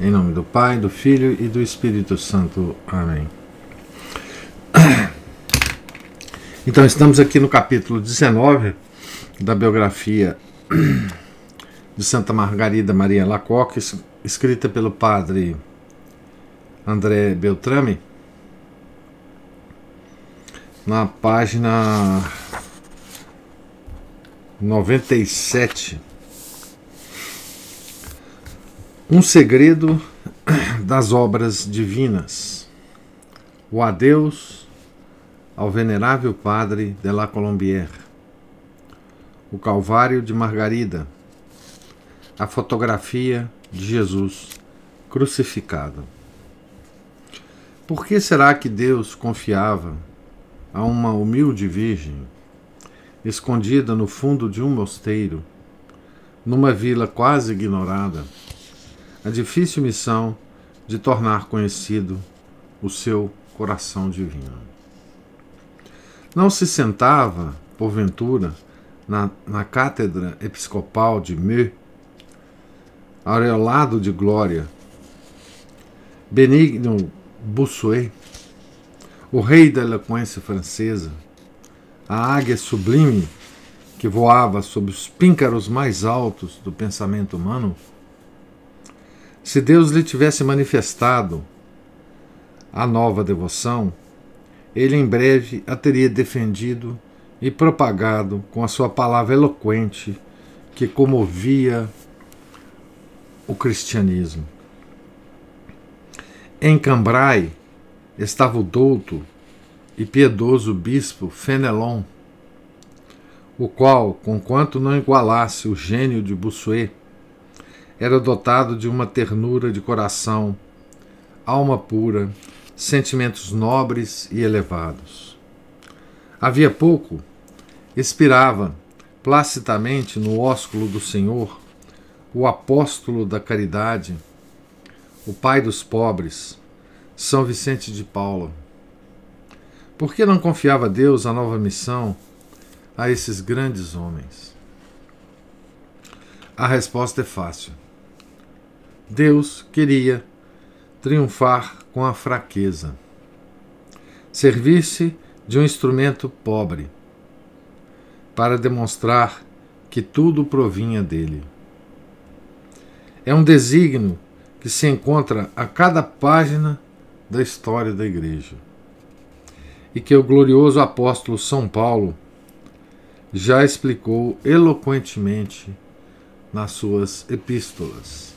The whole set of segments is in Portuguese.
Em nome do Pai, do Filho e do Espírito Santo. Amém. Então, estamos aqui no capítulo 19 da biografia de Santa Margarida Maria Lacoque, escrita pelo padre André Beltrame, na página 97. Um segredo das obras divinas. O adeus ao venerável padre de la Colombière. O Calvário de Margarida. A fotografia de Jesus crucificado. Por que será que Deus confiava a uma humilde virgem, escondida no fundo de um mosteiro, numa vila quase ignorada? a difícil missão de tornar conhecido o seu coração divino. Não se sentava, porventura, na, na cátedra episcopal de Meaux, aureolado de glória, Benigno Bossuet, o rei da eloquência francesa, a águia sublime que voava sobre os píncaros mais altos do pensamento humano, se Deus lhe tivesse manifestado a nova devoção, ele em breve a teria defendido e propagado com a sua palavra eloquente que comovia o cristianismo. Em Cambrai estava o douto e piedoso bispo Fenelon, o qual, conquanto não igualasse o gênio de Bossuet, era dotado de uma ternura de coração, alma pura, sentimentos nobres e elevados. Havia pouco, expirava placidamente no ósculo do Senhor o apóstolo da caridade, o pai dos pobres, São Vicente de Paula. Por que não confiava Deus a nova missão a esses grandes homens? A resposta é fácil. Deus queria triunfar com a fraqueza, servir-se de um instrumento pobre, para demonstrar que tudo provinha dele. É um desígnio que se encontra a cada página da história da Igreja e que o glorioso apóstolo São Paulo já explicou eloquentemente nas suas epístolas.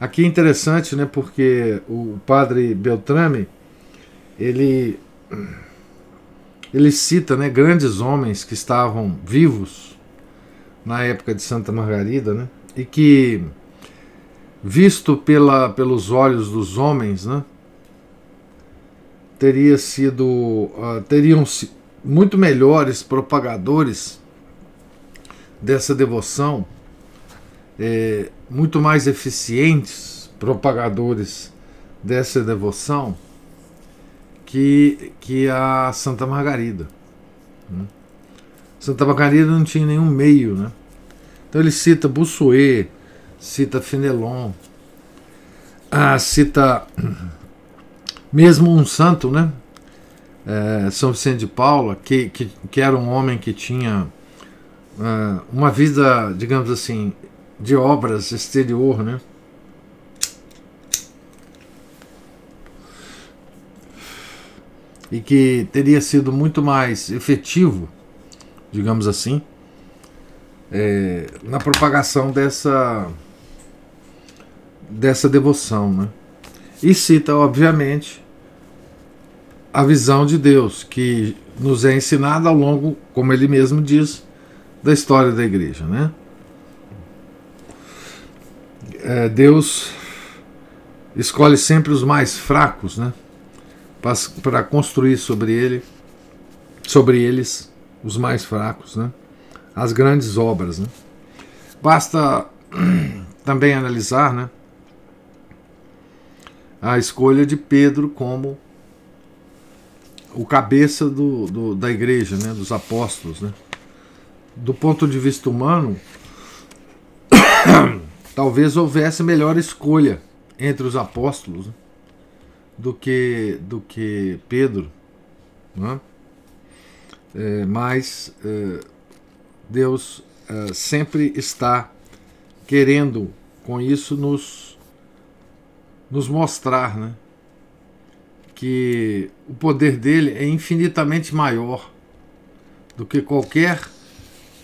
Aqui é interessante, né? Porque o padre Beltrame ele ele cita, né, grandes homens que estavam vivos na época de Santa Margarida, né? E que visto pela, pelos olhos dos homens, né? Teria sido, uh, teriam muito melhores propagadores dessa devoção é, muito mais eficientes propagadores dessa devoção que, que a Santa Margarida. Né? Santa Margarida não tinha nenhum meio, né? Então ele cita Bussuet, cita Fenelon, ah, cita mesmo um santo, né? É, São Vicente de Paula, que, que, que, era um homem que tinha ah, uma vida, digamos assim, de obras exterior, né? E que teria sido muito mais efetivo, digamos assim, é, na propagação dessa dessa devoção, né? E cita, obviamente, a visão de Deus que nos é ensinada ao longo, como ele mesmo diz, da história da igreja, né? é, Deus escolhe sempre os mais fracos, né? Para construir sobre ele, sobre eles, os mais fracos, né? As grandes obras, né? Basta também analisar, né? A escolha de Pedro como o cabeça do, do, da igreja, né? Dos apóstolos, né? Do ponto de vista humano, talvez houvesse melhor escolha entre os apóstolos né, do que do que Pedro, né? é, mas é, Deus é, sempre está querendo com isso nos nos mostrar, né? que o poder dele é infinitamente maior do que qualquer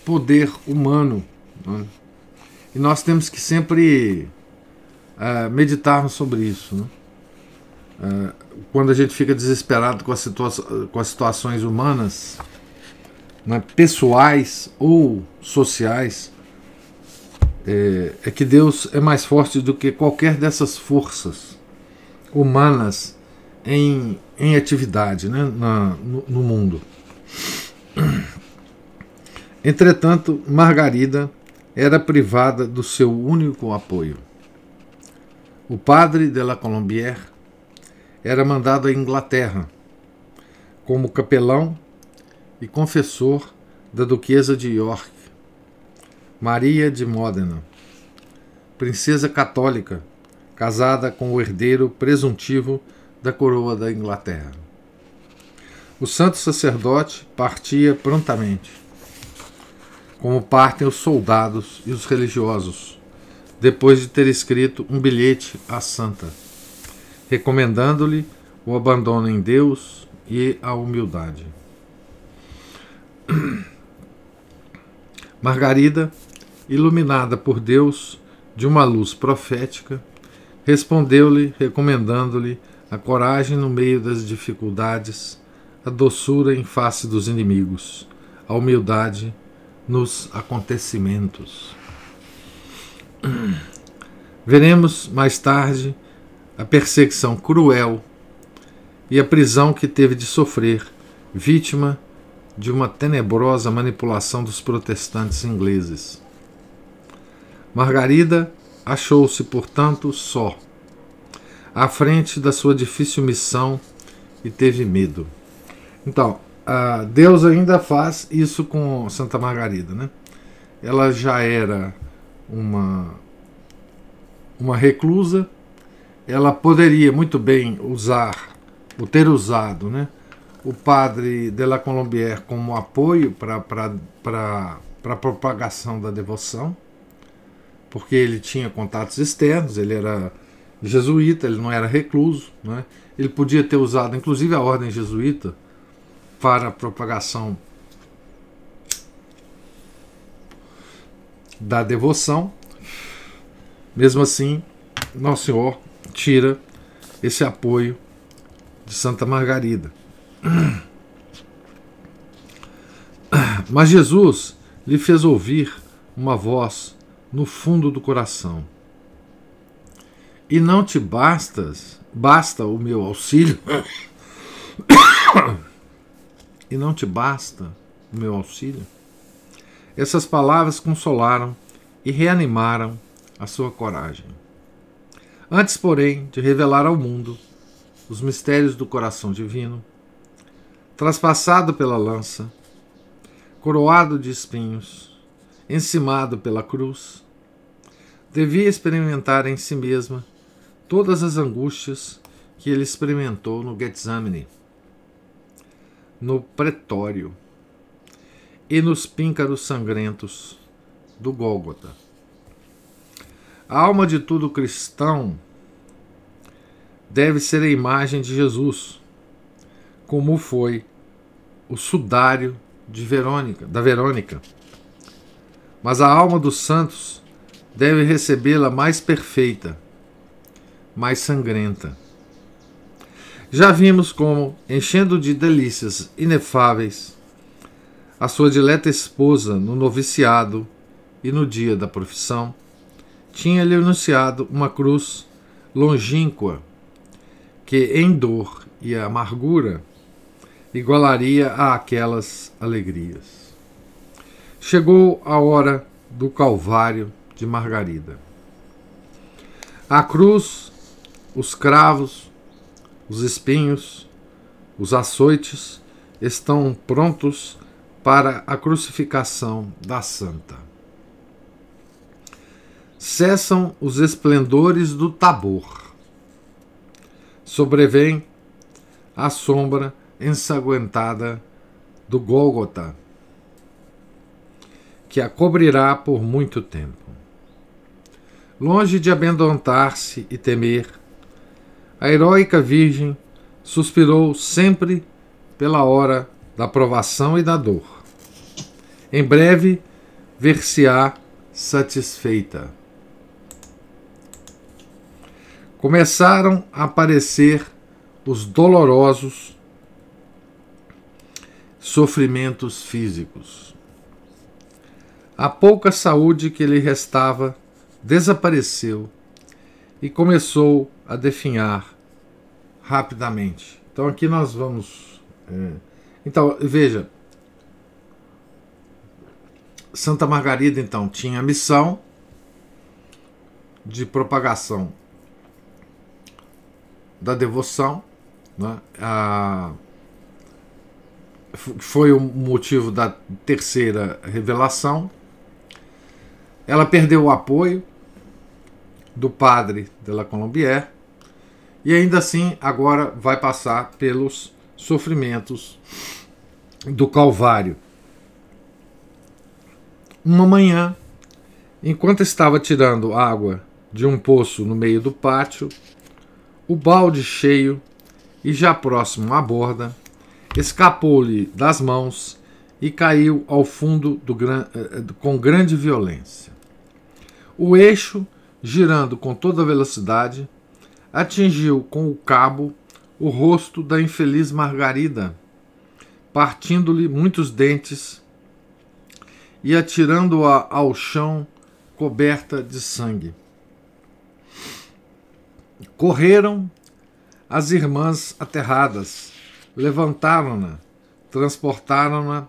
poder humano. Né? E nós temos que sempre uh, meditarmos sobre isso. Né? Uh, quando a gente fica desesperado com, a situa com as situações humanas, né, pessoais ou sociais, é, é, que Deus é mais forte do que qualquer dessas forças humanas em, em atividade né, na, no, no mundo. Entretanto, Margarida era privada do seu único apoio. O padre de la Colombière era mandado à Inglaterra como capelão e confessor da Duquesa de York, Maria de Módena, princesa católica, casada com o herdeiro presuntivo da coroa da Inglaterra. O santo sacerdote partia prontamente como partem os soldados e os religiosos, depois de ter escrito um bilhete à santa, recomendando-lhe o abandono em Deus e a humildade. Margarida, iluminada por Deus de uma luz profética, respondeu-lhe, recomendando-lhe a coragem no meio das dificuldades, a doçura em face dos inimigos, a humildade nos acontecimentos. Veremos mais tarde a perseguição cruel e a prisão que teve de sofrer, vítima de uma tenebrosa manipulação dos protestantes ingleses. Margarida achou-se, portanto, só, à frente da sua difícil missão e teve medo. Então, ah, Deus ainda faz isso com Santa Margarida, né? Ela já era uma uma reclusa, ela poderia muito bem usar, ou ter usado, né, o padre de la Colombière como apoio para a propagação da devoção, porque ele tinha contatos externos, ele era jesuíta, ele não era recluso, né? ele podia ter usado inclusive a ordem jesuíta para a propagação da devoção. Mesmo assim, Nosso Senhor tira esse apoio de Santa Margarida. Mas Jesus lhe fez ouvir uma voz no fundo do coração. E não te bastas, basta o meu auxílio. e não te basta o meu auxílio? Essas palavras consolaram e reanimaram a sua coragem. Antes, porém, de revelar ao mundo os mistérios do coração divino, traspassado pela lança, coroado de espinhos, encimado pela cruz, devia experimentar em si mesma todas as angústias que ele experimentou no Getsemane no pretório e nos píncaros sangrentos do Gólgota. A alma de todo cristão deve ser a imagem de Jesus, como foi o sudário de Verônica, da Verônica. Mas a alma dos santos deve recebê-la mais perfeita, mais sangrenta. Já vimos como, enchendo de delícias inefáveis, a sua dileta esposa no noviciado e no dia da profissão, tinha-lhe anunciado uma cruz longínqua que, em dor e amargura, igualaria a aquelas alegrias. Chegou a hora do Calvário de Margarida. A cruz, os cravos, os espinhos, os açoites estão prontos para a crucificação da Santa. Cessam os esplendores do Tabor. Sobrevém a sombra ensanguentada do Gólgota, que a cobrirá por muito tempo. Longe de abandonar-se e temer, a heróica Virgem suspirou sempre pela hora da provação e da dor. Em breve ver-se-á satisfeita. Começaram a aparecer os dolorosos sofrimentos físicos. A pouca saúde que lhe restava desapareceu e começou a definhar rapidamente. Então aqui nós vamos. É, então, veja. Santa Margarida, então, tinha a missão de propagação da devoção. Né? A, foi o motivo da terceira revelação. Ela perdeu o apoio do padre de la Colombière e ainda assim agora vai passar pelos sofrimentos do Calvário. Uma manhã, enquanto estava tirando água de um poço no meio do pátio, o balde cheio e já próximo à borda escapou-lhe das mãos e caiu ao fundo do, eh, eh, com grande violência. O eixo, girando com toda velocidade, atingiu com o cabo o rosto da infeliz Margarida, partindo-lhe muitos dentes e atirando-a ao chão coberta de sangue. Correram as irmãs aterradas, levantaram-na, transportaram-na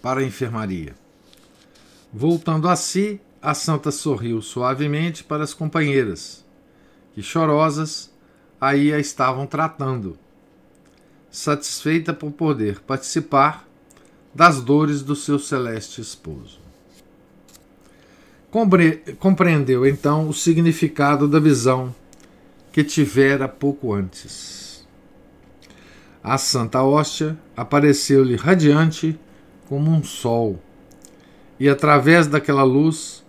para a enfermaria. Voltando a si, a santa sorriu suavemente para as companheiras que chorosas aí a estavam tratando, satisfeita por poder participar das dores do seu celeste esposo. compreendeu então o significado da visão que tivera pouco antes. A Santa Hóstia apareceu-lhe radiante como um sol, e através daquela luz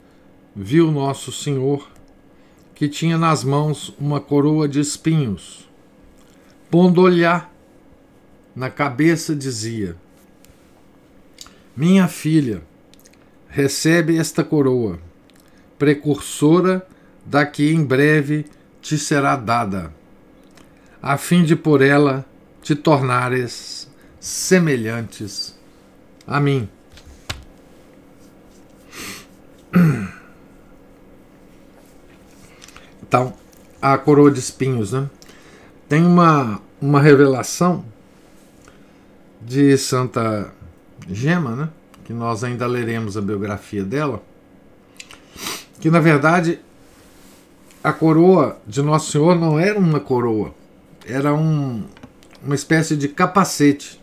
viu Nosso Senhor que tinha nas mãos uma coroa de espinhos. pondo olhar na cabeça, dizia: Minha filha, recebe esta coroa, precursora da que em breve te será dada, a fim de por ela te tornares semelhantes a mim. tal, a coroa de espinhos, né? Tem uma, uma revelação de Santa Gema, né? Que nós ainda leremos a biografia dela, que na verdade a coroa de Nosso Senhor não era uma coroa, era um, uma espécie de capacete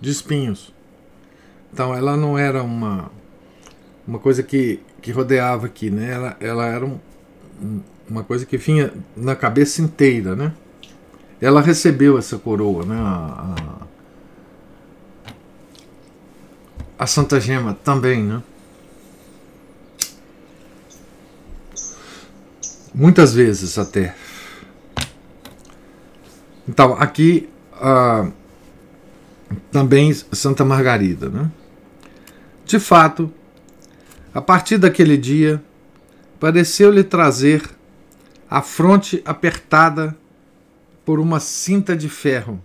de espinhos. Então ela não era uma uma coisa que, que rodeava aqui, né? Ela, ela era um, uma coisa que vinha na cabeça inteira, né? Ela recebeu essa coroa, né? A, a, a Santa Gema também, né? Muitas vezes até. Então, aqui ah, também Santa Margarida, né? De fato, a partir daquele dia, pareceu-lhe trazer a fronte apertada por uma cinta de ferro,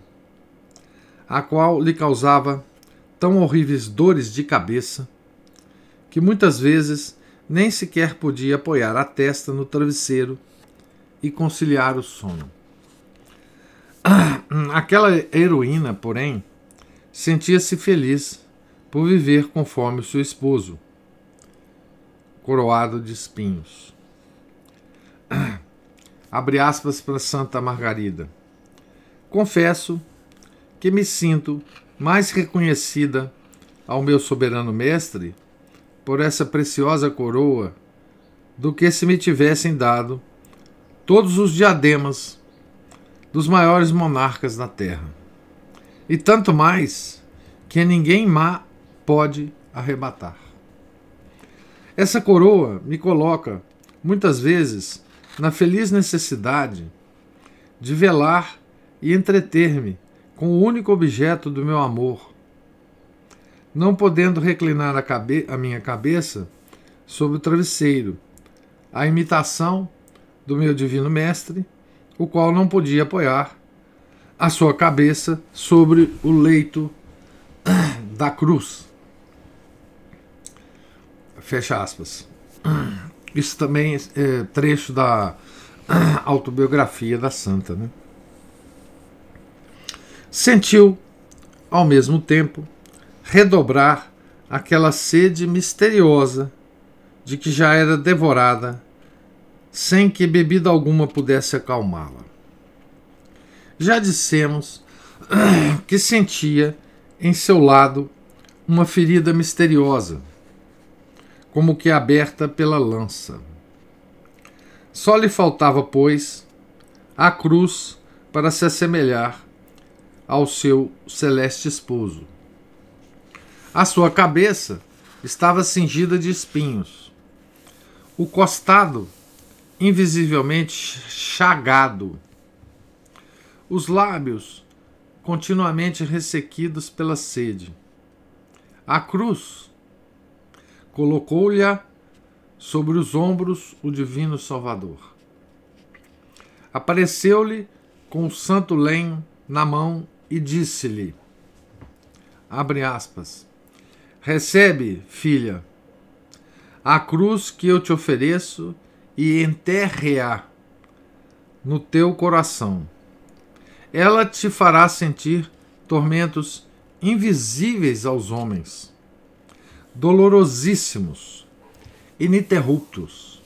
a qual lhe causava tão horríveis dores de cabeça que muitas vezes nem sequer podia apoiar a testa no travesseiro e conciliar o sono. Aquela heroína, porém, sentia-se feliz por viver conforme o seu esposo, coroado de espinhos. Abre aspas para Santa Margarida. Confesso que me sinto mais reconhecida ao meu soberano mestre por essa preciosa coroa do que se me tivessem dado todos os diademas dos maiores monarcas da terra. E tanto mais que ninguém má pode arrebatar. Essa coroa me coloca, muitas vezes, na feliz necessidade de velar e entreter-me com o único objeto do meu amor, não podendo reclinar a, cabe a minha cabeça sobre o travesseiro, a imitação do meu divino mestre, o qual não podia apoiar a sua cabeça sobre o leito da cruz. Fecha aspas. Isso também é trecho da autobiografia da santa. Né? Sentiu, ao mesmo tempo, redobrar aquela sede misteriosa de que já era devorada, sem que bebida alguma pudesse acalmá-la. Já dissemos que sentia em seu lado uma ferida misteriosa como que é aberta pela lança. Só lhe faltava, pois, a cruz para se assemelhar ao seu celeste esposo. A sua cabeça estava cingida de espinhos, o costado invisivelmente chagado, os lábios continuamente ressequidos pela sede. A cruz colocou-lhe sobre os ombros o divino Salvador. Apareceu-lhe com o santo lenho na mão e disse-lhe: Abre aspas. Recebe, filha, a cruz que eu te ofereço e enterre-a no teu coração. Ela te fará sentir tormentos invisíveis aos homens dolorosíssimos, ininterruptos.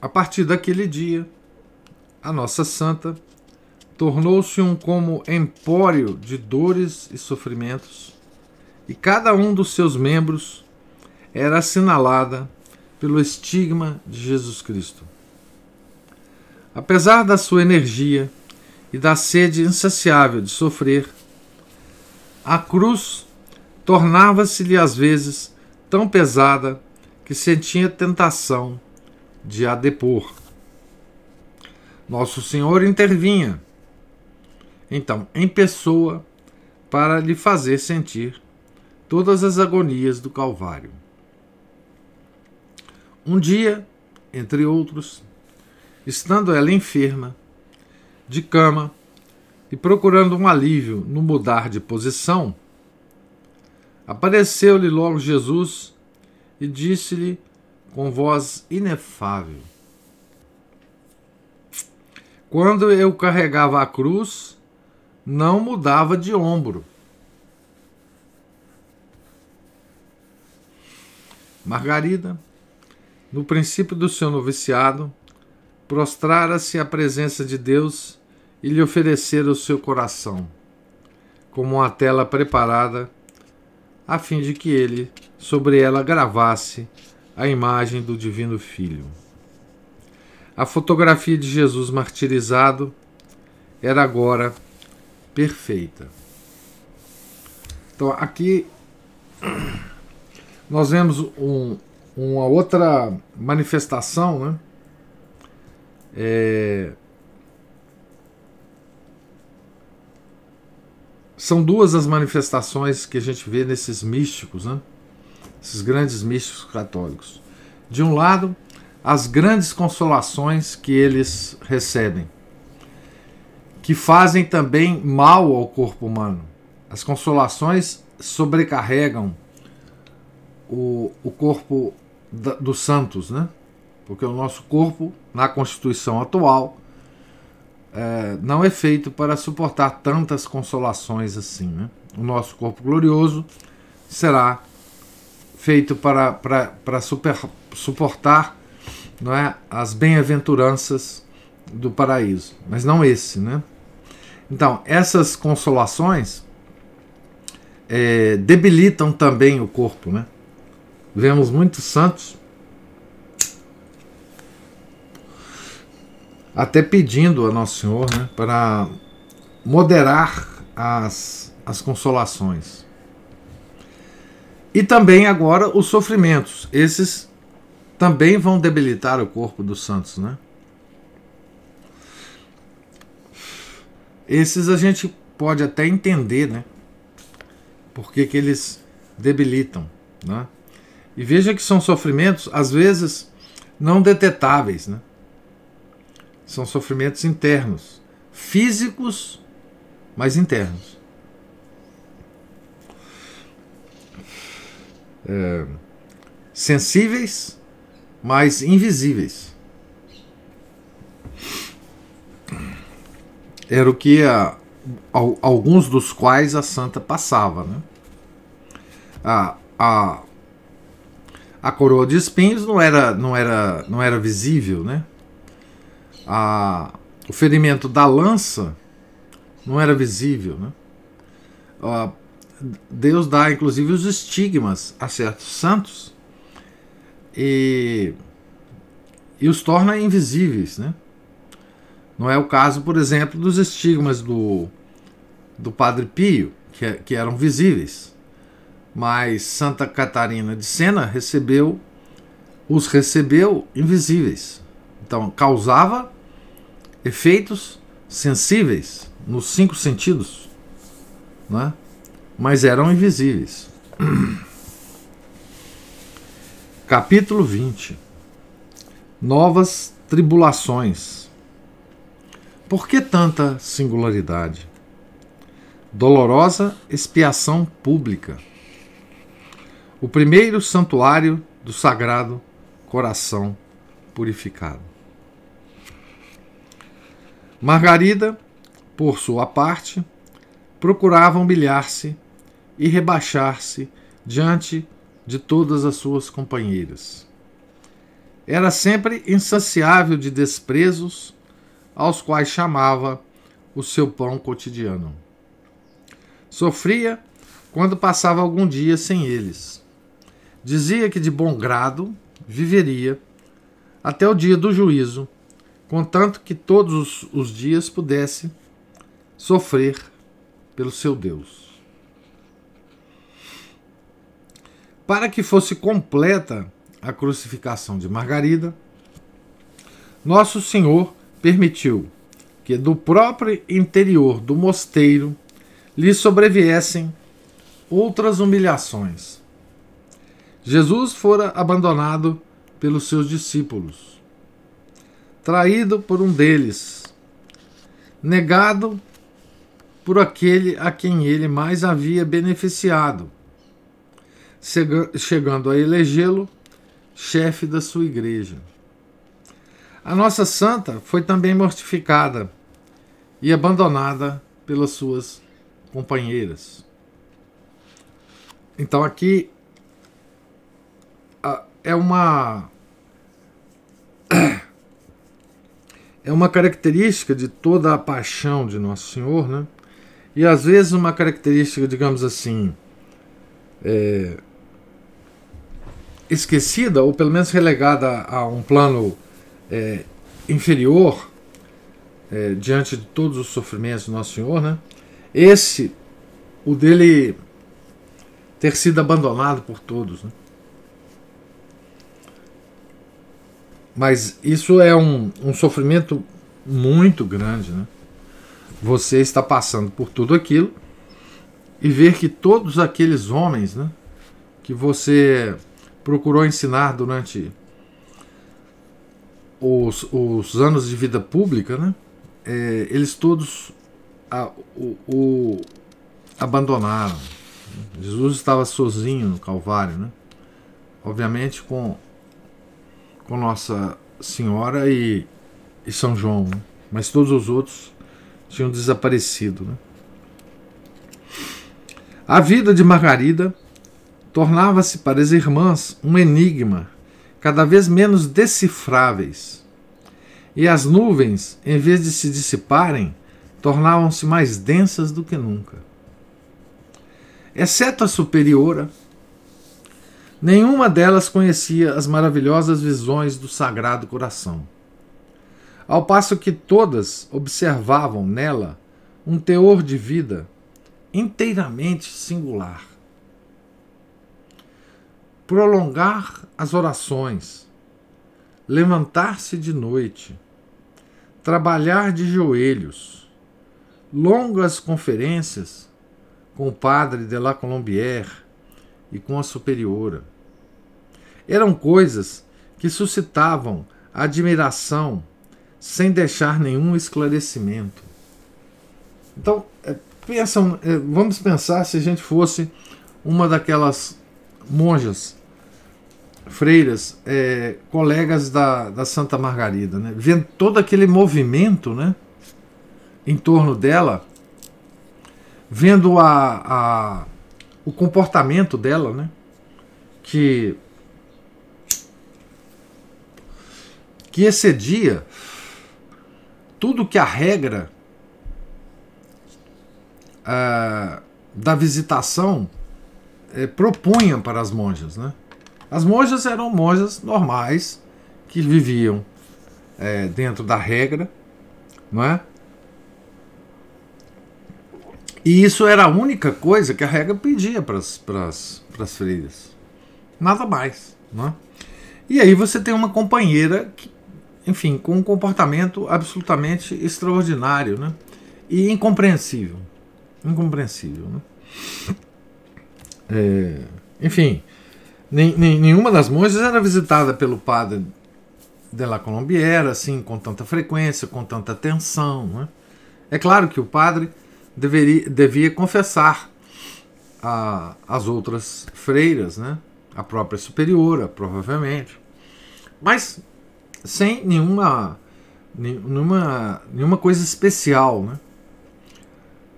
A partir daquele dia, a nossa santa tornou-se um como empório de dores e sofrimentos, e cada um dos seus membros era assinalada pelo estigma de Jesus Cristo. Apesar da sua energia, e da sede insaciável de sofrer, a cruz tornava-se-lhe às vezes tão pesada que sentia tentação de a depor. Nosso Senhor intervinha, então, em pessoa, para lhe fazer sentir todas as agonias do Calvário. Um dia, entre outros, estando ela enferma, de cama e procurando um alívio no mudar de posição, apareceu-lhe logo Jesus e disse-lhe com voz inefável: Quando eu carregava a cruz, não mudava de ombro. Margarida, no princípio do seu noviciado, prostrara-se à presença de Deus e lhe oferecera o seu coração, como uma tela preparada, a fim de que ele sobre ela gravasse a imagem do Divino Filho. A fotografia de Jesus martirizado era agora perfeita. Então aqui nós vemos um, uma outra manifestação, né? É, São duas as manifestações que a gente vê nesses místicos, né? esses grandes místicos católicos. De um lado, as grandes consolações que eles recebem, que fazem também mal ao corpo humano. As consolações sobrecarregam o, o corpo da, dos santos, né? Porque o nosso corpo, na constituição atual, é, não é feito para suportar tantas consolações assim. Né? O nosso corpo glorioso será feito para, para, para super, suportar não é, as bem-aventuranças do paraíso, mas não esse. Né? Então, essas consolações é, debilitam também o corpo. Né? Vemos muitos santos até pedindo a Nosso Senhor né, para moderar as, as consolações. E também agora os sofrimentos. Esses também vão debilitar o corpo dos santos, né? Esses a gente pode até entender, né? Porque que eles debilitam, né? E veja que são sofrimentos, às vezes, não detetáveis, né? São sofrimentos internos, físicos, mas internos. É, sensíveis, mas invisíveis. Era o que a, alguns dos quais a santa passava. Né? A, a, a coroa de espinhos não era, não era, não era visível, né? a, o ferimento da lança não era visível. Né? A, Deus dá inclusive os estigmas a certos santos e, e os torna invisíveis. Né? Não é o caso, por exemplo, dos estigmas do, do Padre Pio, que, é, que eram visíveis. Mas Santa Catarina de Sena recebeu os recebeu invisíveis. Então causava efeitos sensíveis nos cinco sentidos, né? mas eram invisíveis. Capítulo 20 Novas tribulações. Por que tanta singularidade? Dolorosa expiação pública. O primeiro santuário do Sagrado Coração purificado. Margarida, por sua parte, procurava humilhar-se e rebaixar-se diante de todas as suas companheiras. Era sempre insaciável de desprezos aos quais chamava o seu pão cotidiano. Sofria quando passava algum dia sem eles. Dizia que de bom grado viveria até o dia do juízo contanto que todos os, dias pudesse sofrer pelo seu Deus. Para que fosse completa a crucificação de Margarida, Nosso Senhor permitiu que do próprio interior do mosteiro lhe sobreviessem outras humilhações. Jesus fora abandonado pelos seus discípulos traído por um deles, negado por aquele a quem ele mais havia beneficiado, chegando a elegê-lo chefe da sua igreja. A nossa santa foi também mortificada e abandonada pelas suas companheiras. Então aqui é uma é uma característica de toda a paixão de Nosso Senhor, né? E às vezes uma característica, digamos assim, é, esquecida ou pelo menos relegada a um plano é, inferior é, diante de todos os sofrimentos do Nosso Senhor, né? Esse, o dele ter sido abandonado por todos, né? Mas isso é um, um sofrimento muito grande, né? Você está passando por tudo aquilo e ver que todos aqueles homens, né, que você procurou ensinar durante os, os anos de vida pública, né, é, eles todos a, o, o, abandonaram. Jesus estava sozinho no Calvário, né? Obviamente com com Nossa Senhora e, e São João, né? mas todos os outros tinham desaparecido. Né? A vida de Margarida tornava-se para as irmãs um enigma, cada vez menos decifráveis. E as nuvens, em vez de se dissiparem, tornavam-se mais densas do que nunca. Exceto a superiora, Nenhuma delas conhecia as maravilhosas visões do Sagrado Coração. Ao passo que todas observavam nela um teor de vida inteiramente singular. Prolongar as orações, levantar-se de noite, trabalhar de joelhos, longas conferências com o padre de la Colombière, e com a superiora. Eram coisas que suscitavam admiração sem deixar nenhum esclarecimento. Então, é, pensam, é, vamos pensar se a gente fosse uma daquelas monjas, freiras, é, colegas da, da Santa Margarida, né? vendo todo aquele movimento né? em torno dela, vendo a, a, o comportamento dela, né? Que que excedia tudo que a regra ah, da visitação eh, propunha para as monjas, né? As monjas eram monjas normais que viviam eh, dentro da regra, não é? E isso era a única coisa que a regra pedia para as freiras. Nada mais. Né? E aí você tem uma companheira, que, enfim, com um comportamento absolutamente extraordinário né? e incompreensível. Incompreensível. Né? É, enfim, nem, nem, nenhuma das monjas era visitada pelo padre la Colombiera assim, com tanta frequência, com tanta atenção. Né? É claro que o padre deveria, devia confessar a, as outras freiras, né? a própria superiora, provavelmente, mas sem nenhuma, nenhuma, nenhuma coisa especial. Né?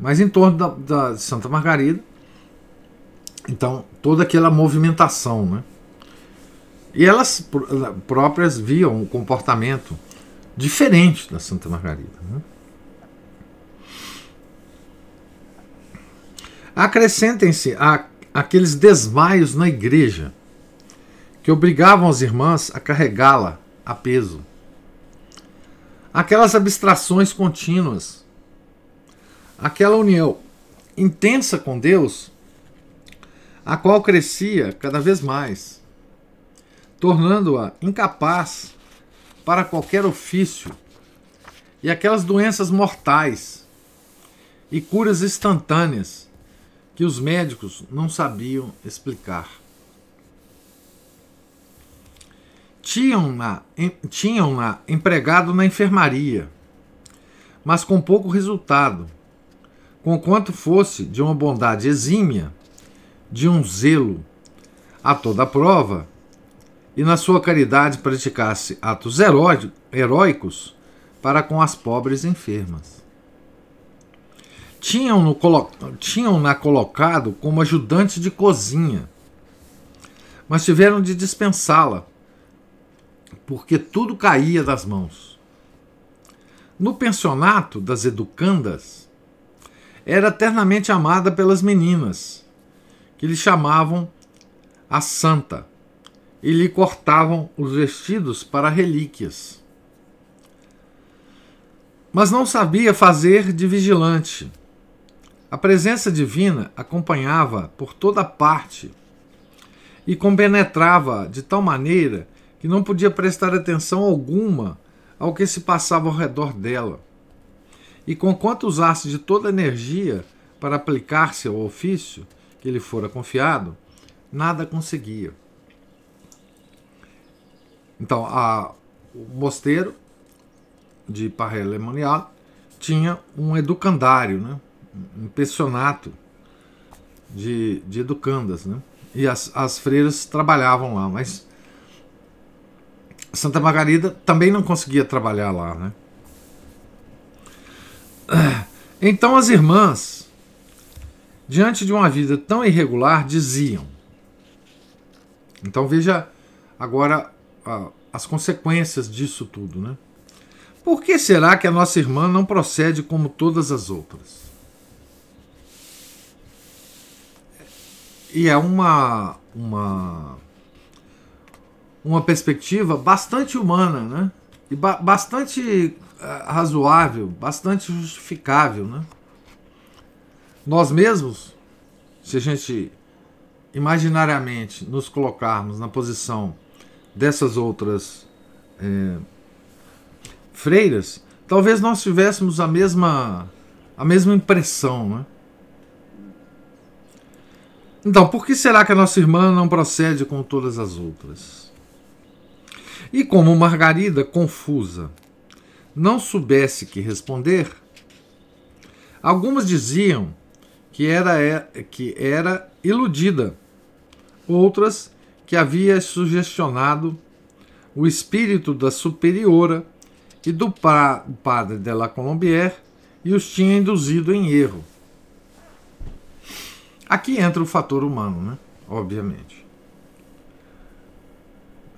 Mas em torno da, da Santa Margarida, então, toda aquela movimentação. Né? E elas pr próprias viam o comportamento diferente da Santa Margarida. Né? Acrescentem-se aqueles desmaios na igreja que obrigavam as irmãs a carregá-la a peso. Aquelas abstrações contínuas. Aquela união intensa com Deus, a qual crescia cada vez mais, tornando-a incapaz para qualquer ofício, e aquelas doenças mortais e curas instantâneas que os médicos não sabiam explicar. Tinham-na tinham -na empregado na enfermaria, mas com pouco resultado, conquanto fosse de uma bondade exímia, de um zelo a toda prova, e na sua caridade praticasse atos heróicos para com as pobres enfermas tinham-na colocado como ajudante de cozinha, mas tiveram de dispensá-la, porque tudo caía das mãos. No pensionato das educandas, era eternamente amada pelas meninas, que lhe chamavam a Santa e lhe cortavam os vestidos para relíquias. Mas não sabia fazer de vigilante a presença divina acompanhava por toda parte e compenetrava de tal maneira que não podia prestar atenção alguma ao que se passava ao redor dela. E conquanto usasse de toda a energia para aplicar-se ao ofício que lhe fora confiado, nada conseguia. Então, a, o mosteiro de Parré-Lemonial tinha um educandário, né? um pensionato de, de educandas, né? E as, as freiras trabalhavam lá, mas Santa Margarida também não conseguia trabalhar lá, né? Ah, então as irmãs, diante de uma vida tão irregular, diziam. Então veja agora a, as consequências disso tudo, né? Por que será que a nossa irmã não procede como todas as outras? E é uma, uma, uma perspectiva bastante humana, né? E ba bastante eh, razoável, bastante justificável, né? Nós mesmos, se a gente imaginariamente nos colocarmos na posição dessas outras é, freiras, talvez nós tivéssemos a mesma, a mesma impressão, né? Então, por que será que a nossa irmã não procede com todas as outras? E como Margarida, confusa, não soubesse que responder, algumas diziam que era, é, que era iludida, outras que havia sugestionado o espírito da superiora e do pra, padre de la Colombière e os tinha induzido em erro. Aqui entra o fator humano, né? obviamente.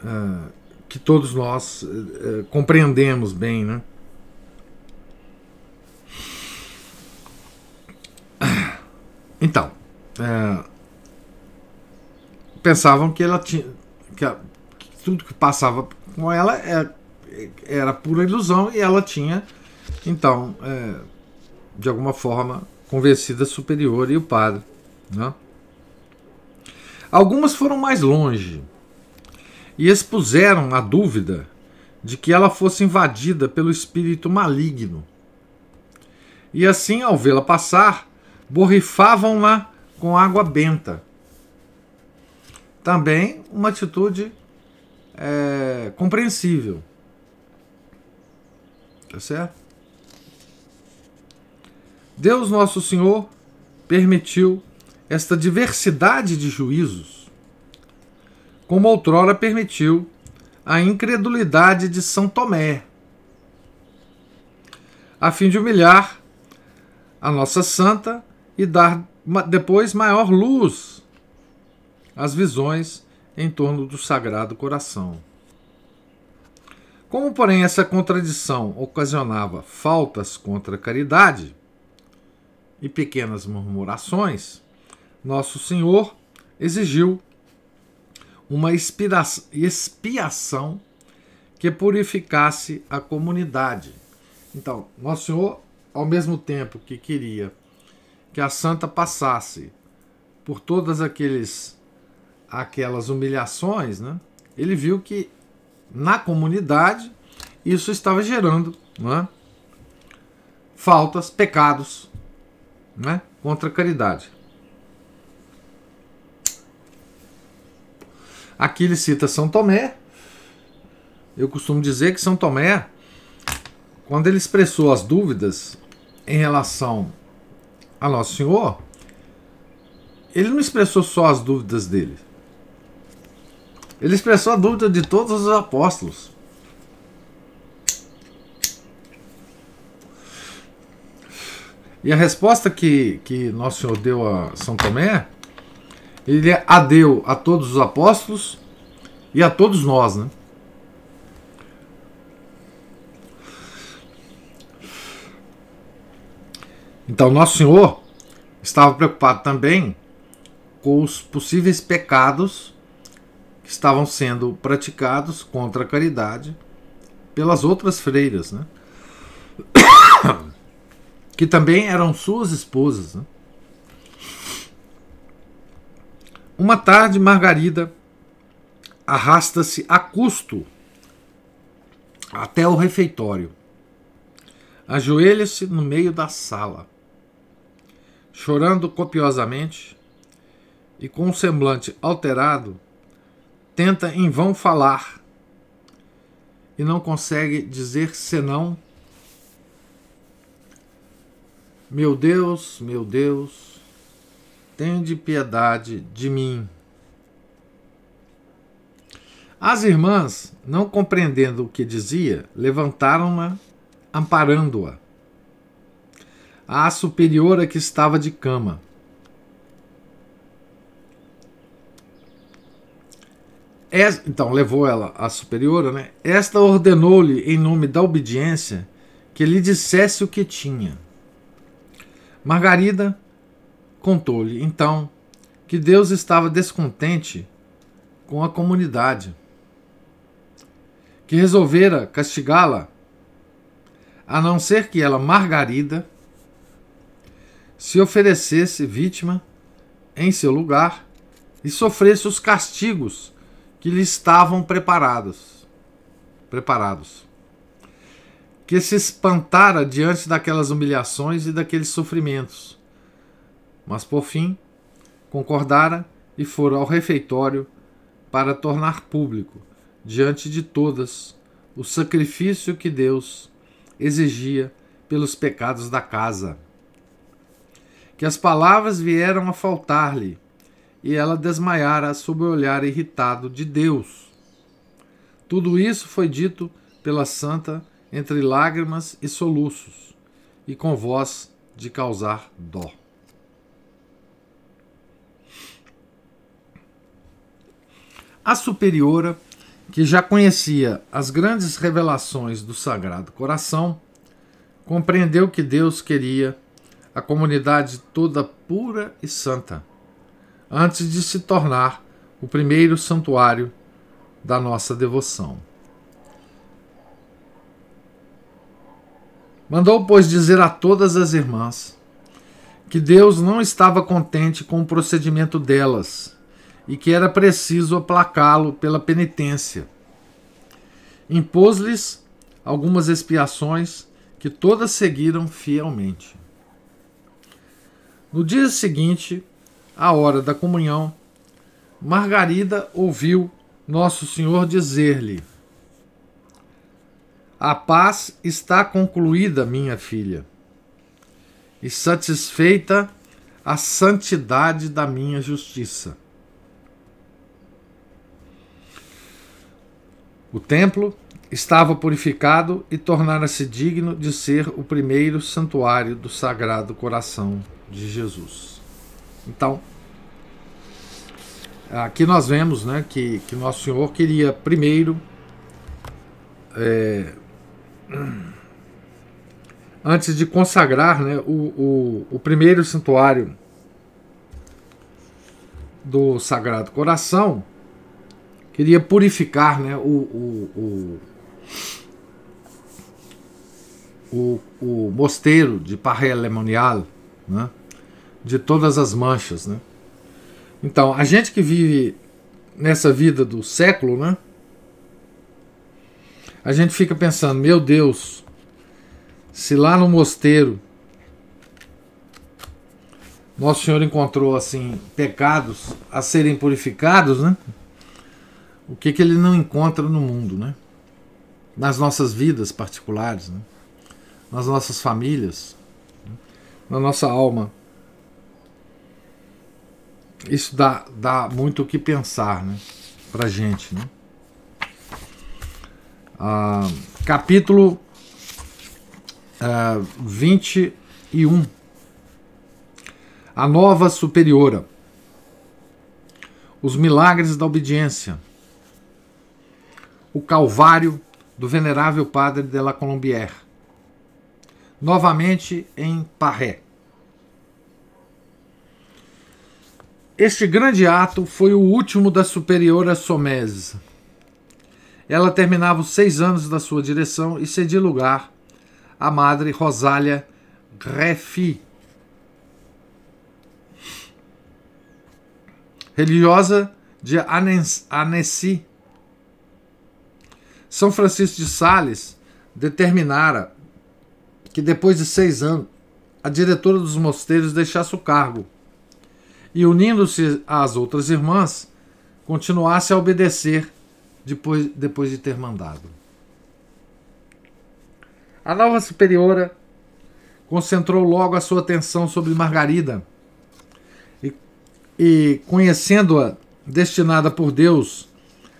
É, que todos nós é, é, compreendemos bem, né? Então, é, pensavam que ela tinha. Que, a, que, tudo que passava com ela era, era pura ilusão e ela tinha, então, é, de alguma forma, convencida superior e o padre né? Algumas foram mais longe e expuseram a dúvida de que ela fosse invadida pelo espírito maligno. E assim, ao vê-la passar, borrifavam-na com água benta. Também uma atitude é, compreensível. Tá certo? Deus Nosso Senhor permitiu esta diversidade de juízos, como outrora permitiu a incredulidade de São Tomé, a fim de humilhar a nossa santa e dar depois maior luz às visões em torno do Sagrado Coração. Como, porém, essa contradição ocasionava faltas contra a caridade e pequenas murmurações, nosso Senhor exigiu uma expiação que purificasse a comunidade. Então, Nosso Senhor, ao mesmo tempo que queria que a santa passasse por todas aqueles aquelas humilhações, né? Ele viu que na comunidade isso estava gerando, né? Faltas, pecados, né? Contra a caridade. Aqui ele cita São Tomé. Eu costumo dizer que São Tomé, quando ele expressou as dúvidas em relação a Nosso Senhor, ele não expressou só as dúvidas dele. Ele expressou a dúvida de todos os apóstolos. E a resposta que, que Nosso Senhor deu a São Tomé ele é adeu a todos os apóstolos e a todos nós, né? Então, Nosso Senhor estava preocupado também com os possíveis pecados que estavam sendo praticados contra a caridade pelas outras freiras, né? que também eram suas esposas. Né? Uma tarde, Margarida arrasta-se a custo até o refeitório. Ajoelha-se no meio da sala, chorando copiosamente e com um semblante alterado, tenta em vão falar e não consegue dizer senão: Meu Deus, meu Deus tende piedade de mim. As irmãs, não compreendendo o que dizia, levantaram-na, amparando-a. A superiora que estava de cama. Es, então, levou ela à superiora, né? Esta ordenou-lhe, em nome da obediência, que lhe dissesse o que tinha. Margarida Contou-lhe, então, que Deus estava descontente com a comunidade, que resolvera castigá-la, a não ser que ela, Margarida, se oferecesse vítima em seu lugar e sofresse os castigos que lhe estavam preparados. Preparados. Que se espantara diante daquelas humilhações e daqueles sofrimentos mas por fim, concordara e foram ao refeitório para tornar público, diante de todas, o sacrifício que Deus exigia pelos pecados da casa. Que as palavras vieram a faltar-lhe e ela desmaiara sob o olhar irritado de Deus. Tudo isso foi dito pela santa entre lágrimas e soluços, e com voz de causar dó. A superiora, que já conhecia as grandes revelações do Sagrado Coração, compreendeu que Deus queria a comunidade toda pura e santa, antes de se tornar o primeiro santuário da nossa devoção. Mandou, pois, dizer a todas as irmãs que Deus não estava contente com o procedimento delas e que era preciso aplacá-lo pela penitência. Impôs-lhes algumas expiações que todas seguiram fielmente. No dia seguinte, à hora da comunhão, Margarida ouviu Nosso Senhor dizer-lhe: A paz está concluída, minha filha, e satisfeita a santidade da minha justiça. O templo estava purificado e tornara-se digno de ser o primeiro santuário do Sagrado Coração de Jesus. Então, aqui nós vemos né, que, que Nosso Senhor queria primeiro. É, antes de consagrar né, o, o, o primeiro santuário do Sagrado Coração, queria purificar né, o, o, o, o, mosteiro de Paré Lemonial né, de todas as manchas. Né? Então, a gente que vive nessa vida do século, né, a gente fica pensando, meu Deus, se lá no mosteiro nosso Senhor encontrou assim pecados a serem purificados, né? o que, que ele não encontra no mundo, né? nas nossas vidas particulares, né? nas nossas famílias, né? na nossa alma. Isso dá, dá muito o que pensar né? para a gente. Né? Ah, capítulo ah, eh, 21 A Nova Superiora Os Milagres da Obediência o Calvário do venerável padre de la Colombière, novamente em Parré. Este grande ato foi o último da superiora Somese. Ela terminava os seis anos da sua direção e cedia lugar à madre Rosália Refi. Religiosa de Annecy, são Francisco de Sales determinara que depois de seis anos a diretora dos mosteiros deixasse o cargo e, unindo-se às outras irmãs, continuasse a obedecer depois, depois de ter mandado. A nova superiora concentrou logo a sua atenção sobre Margarida e, e conhecendo-a destinada por Deus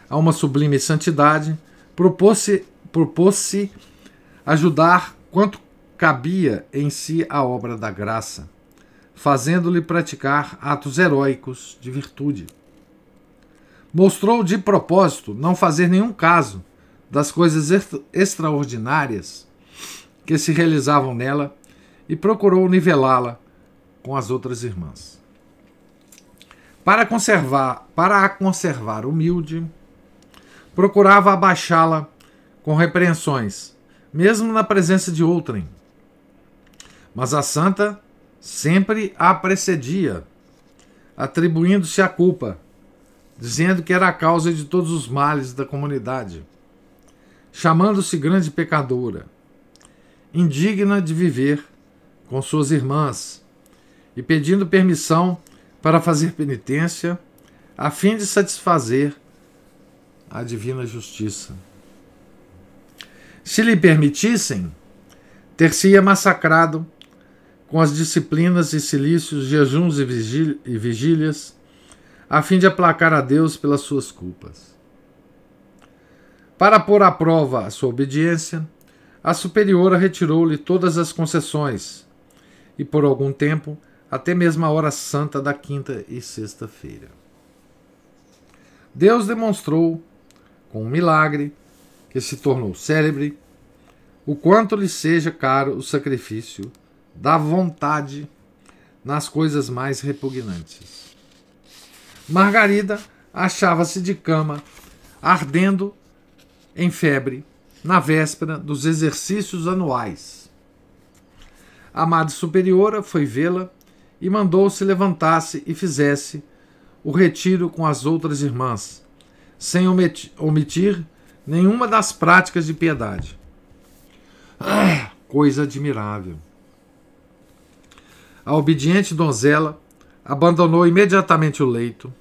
a uma sublime santidade, propôs-se propôs ajudar quanto cabia em si a obra da graça, fazendo-lhe praticar atos heróicos de virtude. Mostrou de propósito não fazer nenhum caso das coisas extraordinárias que se realizavam nela e procurou nivelá-la com as outras irmãs. Para conservar, para a conservar humilde, procurava abaixá-la com repreensões, mesmo na presença de outrem. Mas a santa sempre a precedia, atribuindo-se a culpa, dizendo que era a causa de todos os males da comunidade, chamando-se grande pecadora, indigna de viver com suas irmãs e pedindo permissão para fazer penitência, a fim de satisfazer à divina justiça. Se lhe permitissem, ter-se-ia massacrado com as disciplinas e silícios, jejuns e vigílias, a fim de aplacar a Deus pelas suas culpas. Para pôr à prova a sua obediência, a superiora retirou-lhe todas as concessões e, por algum tempo, até mesmo a hora santa da quinta e sexta-feira. Deus demonstrou com um milagre que se tornou célebre, o quanto lhe seja caro o sacrifício da vontade nas coisas mais repugnantes. Margarida achava-se de cama, ardendo em febre, na véspera dos exercícios anuais. A amada superiora foi vê-la e mandou se levantasse e fizesse o retiro com as outras irmãs, sem omitir nenhuma das práticas de piedade. Ah, coisa admirável. A obediente donzela abandonou imediatamente o leito,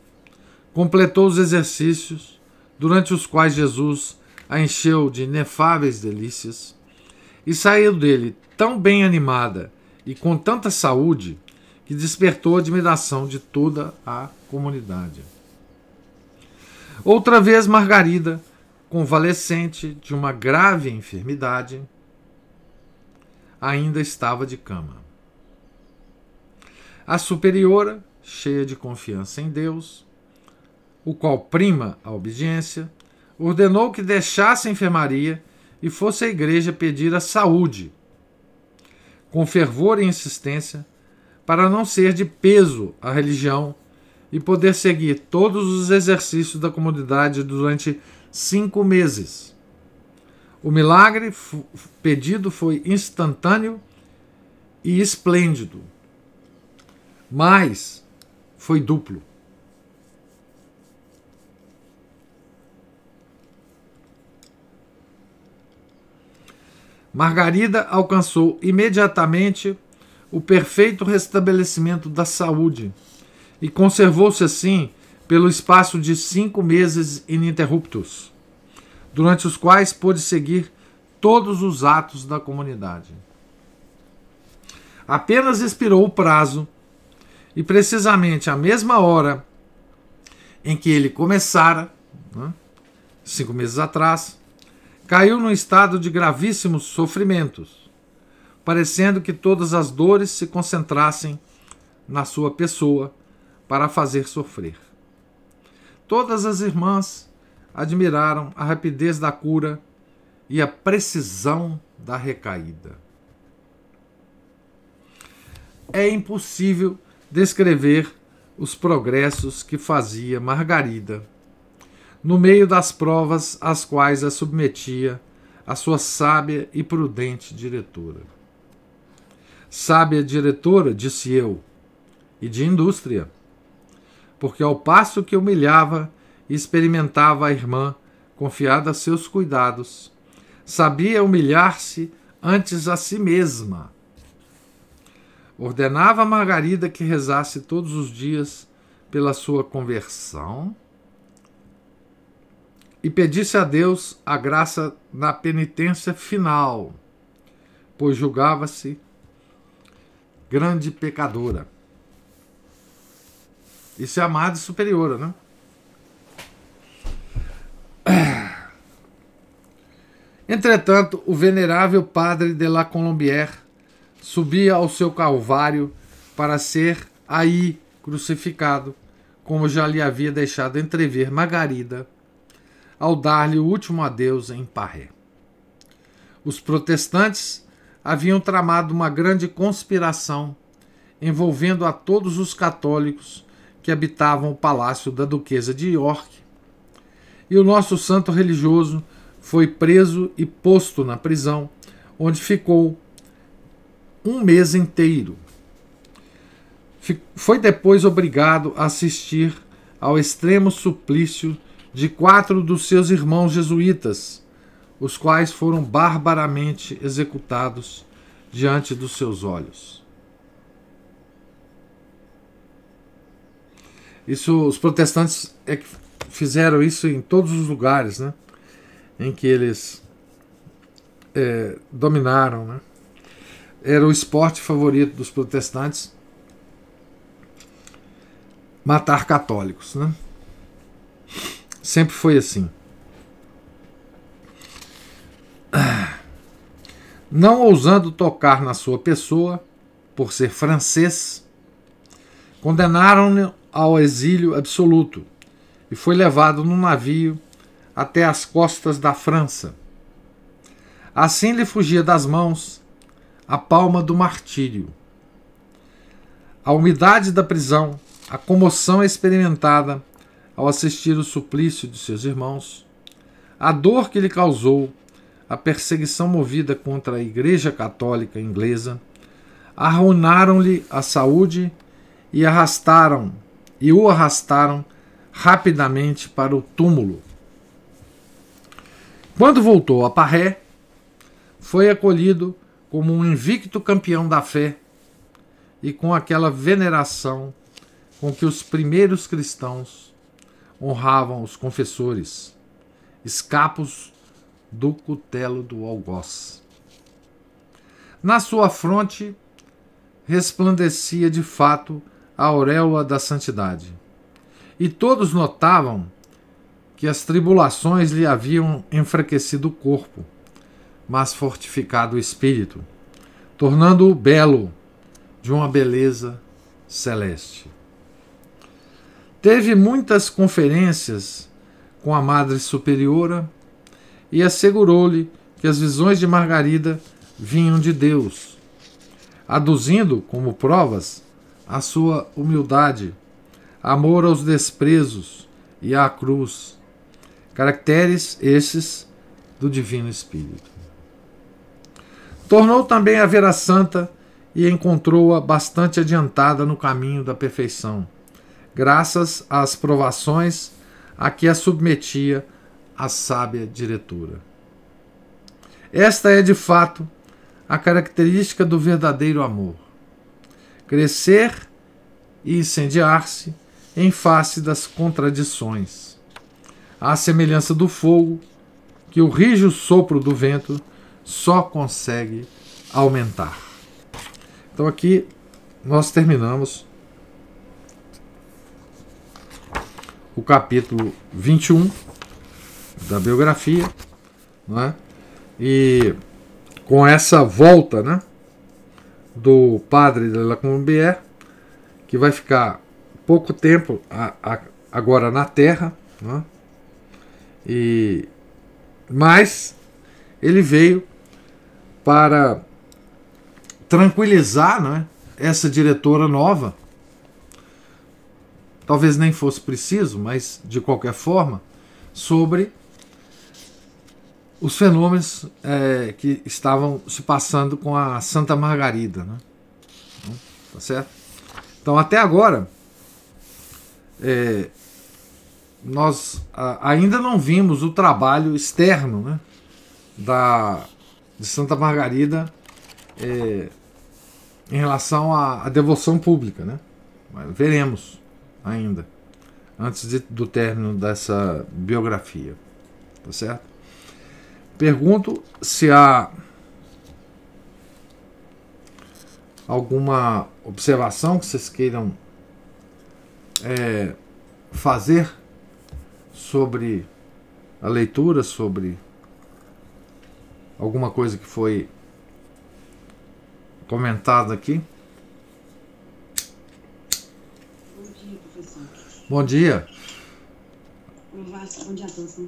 completou os exercícios, durante os quais Jesus a encheu de inefáveis delícias, e saiu dele tão bem animada e com tanta saúde que despertou a admiração de toda a comunidade. Outra vez, Margarida, convalescente de uma grave enfermidade, ainda estava de cama. A superiora, cheia de confiança em Deus, o qual prima a obediência, ordenou que deixasse a enfermaria e fosse à igreja pedir a saúde, com fervor e insistência, para não ser de peso à religião e poder seguir todos os exercícios da comunidade durante cinco meses. O milagre pedido foi instantâneo e esplêndido, mas foi duplo. Margarida alcançou imediatamente o perfeito restabelecimento da saúde e conservou-se assim pelo espaço de cinco meses ininterruptos, durante os quais pôde seguir todos os atos da comunidade. Apenas expirou o prazo e, precisamente à mesma hora em que ele começara, né, cinco meses atrás, caiu num estado de gravíssimos sofrimentos, parecendo que todas as dores se concentrassem na sua pessoa para fazer sofrer. Todas as irmãs admiraram a rapidez da cura e a precisão da recaída. É impossível descrever os progressos que fazia Margarida no meio das provas às quais a submetia a sua sábia e prudente diretora. Sábia diretora, disse eu, e de indústria porque ao passo que humilhava, experimentava a irmã, confiada a seus cuidados. Sabia humilhar-se antes a si mesma. Ordenava a Margarida que rezasse todos os dias pela sua conversão e pedisse a Deus a graça na penitência final, pois julgava-se grande pecadora. Isso é amado e superior, né? Entretanto, o venerável padre de la Colombière subia ao seu calvário para ser aí crucificado, como já lhe havia deixado entrever Margarida ao dar-lhe o último adeus em Parré. Os protestantes haviam tramado uma grande conspiração envolvendo a todos os católicos que habitavam o palácio da Duquesa de York. E o nosso santo religioso foi preso e posto na prisão, onde ficou um mês inteiro. Foi depois obrigado a assistir ao extremo suplício de quatro dos seus irmãos jesuítas, os quais foram barbaramente executados diante dos seus olhos. Isso, os protestantes é que fizeram isso em todos os lugares, né? Em que eles é, dominaram, né? Era o esporte favorito dos protestantes matar católicos, né? Sempre foi assim. Não ousando tocar na sua pessoa, por ser francês, Condenaram-no ao exílio absoluto e foi levado num navio até as costas da França. Assim lhe fugia das mãos a palma do martírio. A umidade da prisão, a comoção experimentada ao assistir o suplício de seus irmãos, a dor que lhe causou a perseguição movida contra a Igreja Católica Inglesa, arruinaram-lhe a saúde e arrastaram e o arrastaram rapidamente para o túmulo. Quando voltou a Parré, foi acolhido como um invicto campeão da fé e com aquela veneração com que os primeiros cristãos honravam os confessores, escapos do cutelo do algoz. Na sua fronte resplandecia de fato a auréola da santidade. E todos notavam que as tribulações lhe haviam enfraquecido o corpo, mas fortificado o espírito, tornando-o belo, de uma beleza celeste. Teve muitas conferências com a Madre Superiora e assegurou-lhe que as visões de Margarida vinham de Deus, aduzindo como provas a sua humildade, amor aos desprezos e à cruz. Caracteres esses do Divino Espírito. Tornou também a ver a Santa e encontrou-a bastante adiantada no caminho da perfeição, graças às provações a que a submetia a sábia diretora. Esta é de fato a característica do verdadeiro amor crescer e incendiar-se em face das contradições. À semelhança do fogo, que o rijo sopro do vento só consegue aumentar. Então aqui nós terminamos o capítulo 21 da biografia, né? E com essa volta, né? do padre de La Colombier, que vai ficar pouco tempo a, a, agora na Terra, né? e mas ele veio para tranquilizar né, essa diretora nova. Talvez nem fosse preciso, mas de qualquer forma, sobre os fenômenos é, que estavam se passando com a Santa Margarida. Né? Tá certo? Então, até agora, é, nós a, ainda não vimos o trabalho externo né, da, de Santa Margarida é, em relação à, à, devoção pública. Né? Mas veremos ainda, antes de, do término dessa biografia. Tá certo? Pergunto se há alguma observação que vocês queiram é, fazer sobre a leitura, sobre alguma coisa que foi comentada aqui. Bom dia, professor. Bom dia. Bom dia a todos. Né?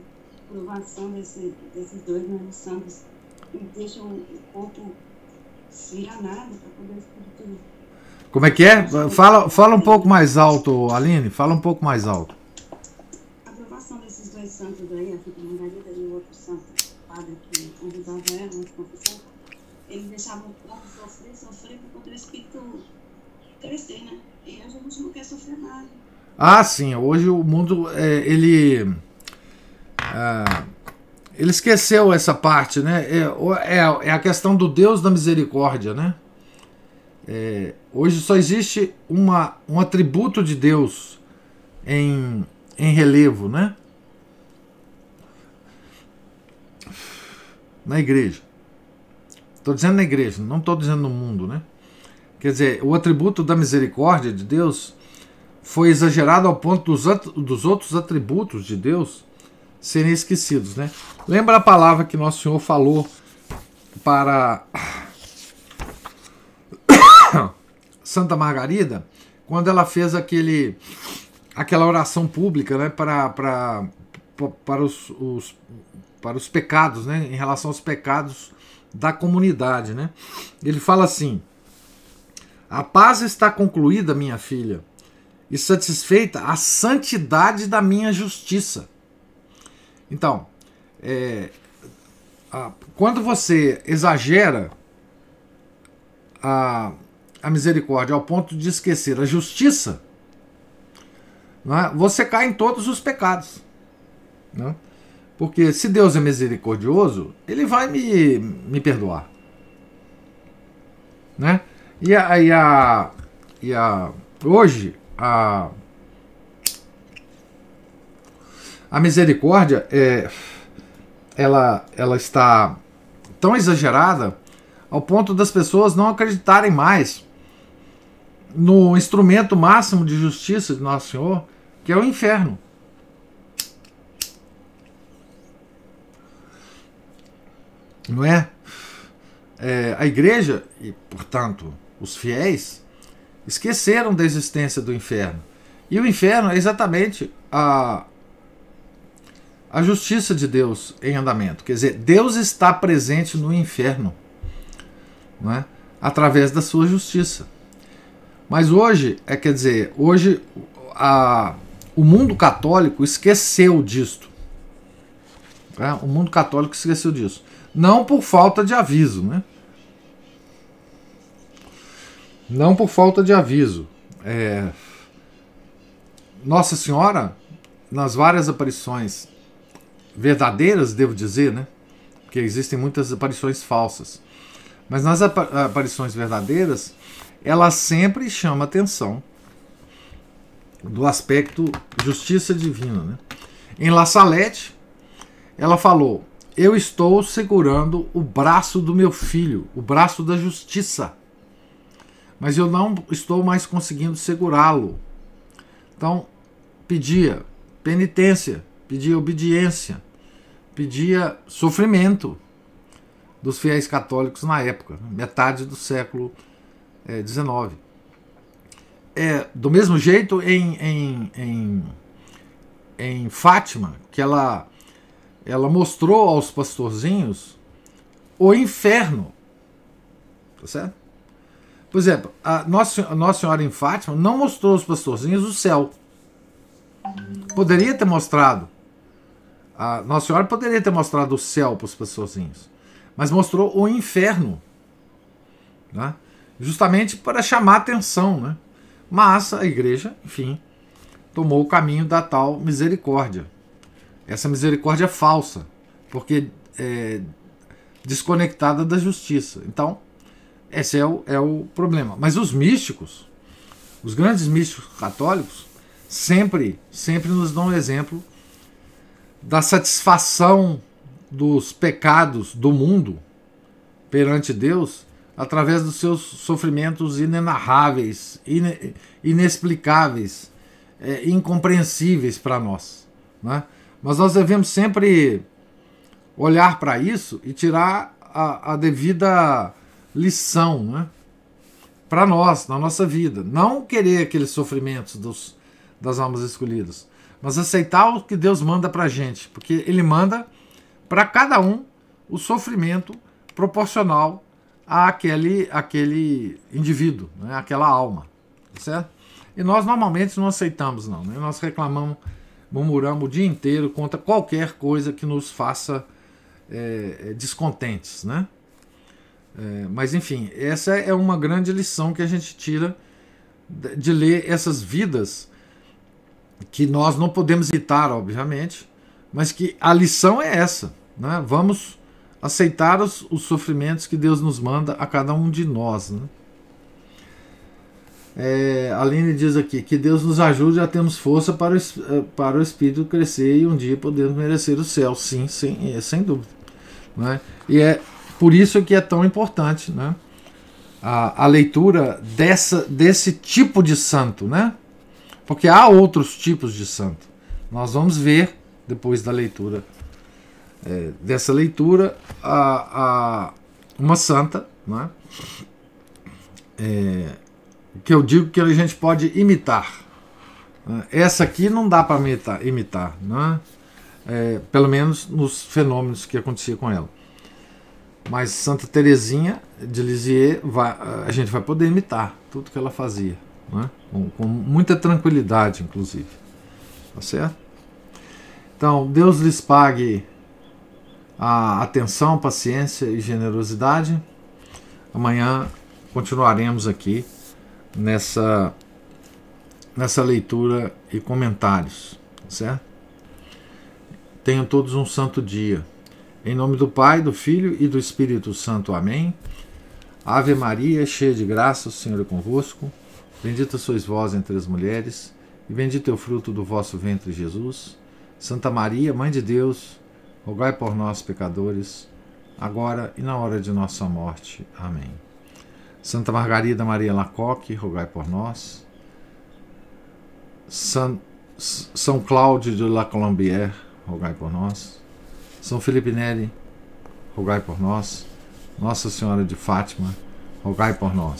provação desse, desses dois nervos sanguíneos e deixa o corpo ciranado para poder explodir. Como é que é? Fala, fala um pouco mais alto, Aline. Fala um pouco mais alto. A aprovação desses dois santos aí, a Santa Margarida e o outro santo, o padre que convidava ela na confissão, eles deixavam o corpo sofrer, sofrer para poder o espírito crescer, né? E a gente não quer sofrer nada. Ah, sim. Hoje o mundo, é, ele ah, ele esqueceu essa parte, né? É, é, é, a questão do Deus da misericórdia, né? É, hoje só existe uma, um atributo de Deus em, em relevo, né? Na igreja. Estou dizendo na igreja, não estou dizendo no mundo, né? Quer dizer, o atributo da misericórdia de Deus foi exagerado ao ponto dos, dos outros atributos de Deus serem esquecidos, né? Lembra a palavra que nosso Senhor falou para Santa Margarida, quando ela fez aquele aquela oração pública, né, para para para os, os para os pecados, né, em relação aos pecados da comunidade, né? Ele fala assim: A paz está concluída, minha filha, e satisfeita a santidade da minha justiça. Então, é, a, quando você exagera a, a misericórdia ao ponto de esquecer a justiça, né, você cai em todos os pecados. Né? Porque se Deus é misericordioso, ele vai me, me perdoar. Né? E, aí a, e a, hoje, a, A misericórdia é, ela, ela está tão exagerada ao ponto das pessoas não acreditarem mais no instrumento máximo de justiça de Nosso Senhor, que é o inferno. Não é? é a igreja e, portanto, os fiéis esqueceram da existência do inferno. E o inferno é exatamente a, a justiça de Deus em andamento. Quer dizer, Deus está presente no inferno, não é? através da sua justiça. Mas hoje, é quer dizer, hoje a, o mundo católico esqueceu disto. É, o mundo católico esqueceu disso. Não por falta de aviso, né? Não por falta de aviso. É... Nossa Senhora, nas várias aparições verdadeiras, devo dizer, né? Porque existem muitas aparições falsas. Mas nas aparições verdadeiras, ela sempre chama atenção do aspecto justiça divina. Né? Em La Salette, ela falou: Eu estou segurando o braço do meu filho, o braço da justiça. Mas eu não estou mais conseguindo segurá-lo. Então, pedia penitência pedia obediência, pedia sofrimento dos fiéis católicos na época, né? metade do século XIX. Eh, é, é, do mesmo jeito, em, em, em, em Fátima, que ela, ela mostrou aos pastorzinhos o inferno. Tá certo? Por exemplo, a Nossa, a Nossa Senhora em Fátima não mostrou aos pastorzinhos o céu. Poderia ter mostrado a Nossa Senhora poderia ter mostrado o céu para os pastorzinhos, mas mostrou o inferno, né? justamente para chamar atenção. Né? Mas a igreja, enfim, tomou o caminho da tal misericórdia. Essa misericórdia é falsa, porque é desconectada da justiça. Então, esse é o, é o problema. Mas os místicos, os grandes místicos católicos, sempre, sempre nos dão um exemplo da satisfação dos pecados do mundo perante Deus através dos seus sofrimentos inenarráveis, in, inexplicáveis, é, incompreensíveis para nós. Né? Mas nós devemos sempre olhar para isso e tirar a, a devida lição né? para nós, na nossa vida. Não querer aqueles sofrimentos dos, das almas escolhidas, mas aceitar o que Deus manda para a gente, porque Ele manda para cada um o sofrimento proporcional àquele, àquele indivíduo, né? àquela alma, tá certo? E nós normalmente não aceitamos, não. Né? Nós reclamamos, murmuramos o dia inteiro contra qualquer coisa que nos faça é, é descontentes, né? É, mas enfim, essa é uma grande lição que a gente tira de ler essas vidas que nós não podemos evitar, obviamente, mas que a lição é essa. Né? Vamos aceitar os, os sofrimentos que Deus nos manda a cada um de nós. Né? É, Aline diz aqui que Deus nos ajude a termos força para o, eh, para o espírito crescer e um dia podemos merecer o céu. Sim, sim, é, eh, sem dúvida. Né? E é por isso que é tão importante né? a, a leitura dessa, desse tipo de santo, né? Porque há outros tipos de santo. Nós vamos ver, depois da leitura, é, dessa leitura, a, a uma santa, né? É, que eu digo que a gente pode imitar. Né? Essa aqui não dá para imitar, imitar né? É, pelo menos nos fenômenos que acontecia com ela. Mas Santa Teresinha de Lisieux, vai, a gente vai poder imitar tudo que ela fazia né? com, com muita tranquilidade, inclusive. Tá certo? Então, Deus lhes pague a atenção, paciência e generosidade. Amanhã continuaremos aqui nessa, nessa leitura e comentários, tá certo? Tenham todos um santo dia. Em nome do Pai, do Filho e do Espírito Santo. Amém. Ave Maria, cheia de graça, o Senhor é convosco. Bendita sois vós entre as mulheres, e bendito é o fruto do vosso ventre, Jesus. Santa Maria, Mãe de Deus, rogai por nós, pecadores, agora e na hora de nossa morte. Amém. Santa Margarida Maria Lacoque, rogai por nós. San, São Cláudio de La Colombière, rogai por nós. São Felipe Neri, rogai por nós. Nossa Senhora de Fátima, rogai por nós.